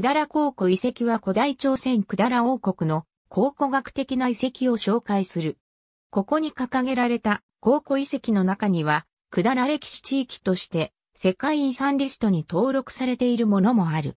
百済考古遺跡は古代朝鮮百済王国の考古学的な遺跡を紹介する。ここに掲げられた考古遺跡の中には、百済歴史地域として世界遺産リストに登録されているものもある。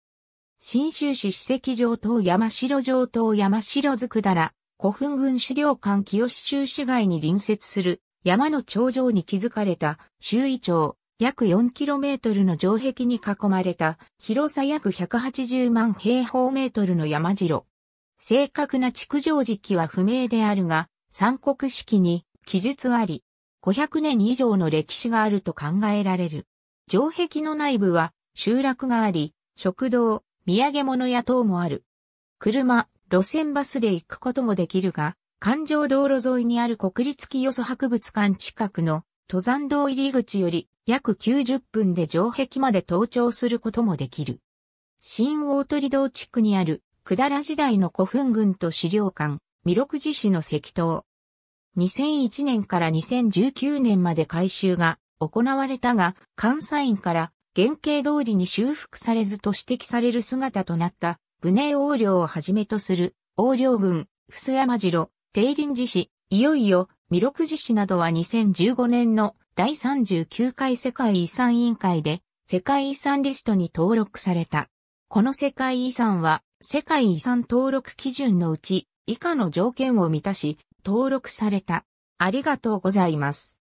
新州市史跡上等山城城等山城津百済、古墳群資料館清州市街に隣接する山の頂上に築かれた周囲町、約 4km の城壁に囲まれた広さ約180万平方メートルの山城。正確な築城時期は不明であるが、三国式に記述あり、500年以上の歴史があると考えられる。城壁の内部は集落があり、食堂、土産物屋等もある。車、路線バスで行くこともできるが、環状道路沿いにある国立清楚博物館近くの登山道入り口より約90分で城壁まで登頂することもできる。新大鳥道地区にある、百済時代の古墳群と資料館、弥勒寺市の石塔。2001年から2019年まで改修が行われたが、監査員から原型通りに修復されずと指摘される姿となった、武寧王領をはじめとする、王領軍、伏山城、定林寺市、いよいよ、弥勒寺市などは2015年の第39回世界遺産委員会で世界遺産リストに登録された。この世界遺産は世界遺産登録基準のうち以下の条件を満たし登録された。ありがとうございます。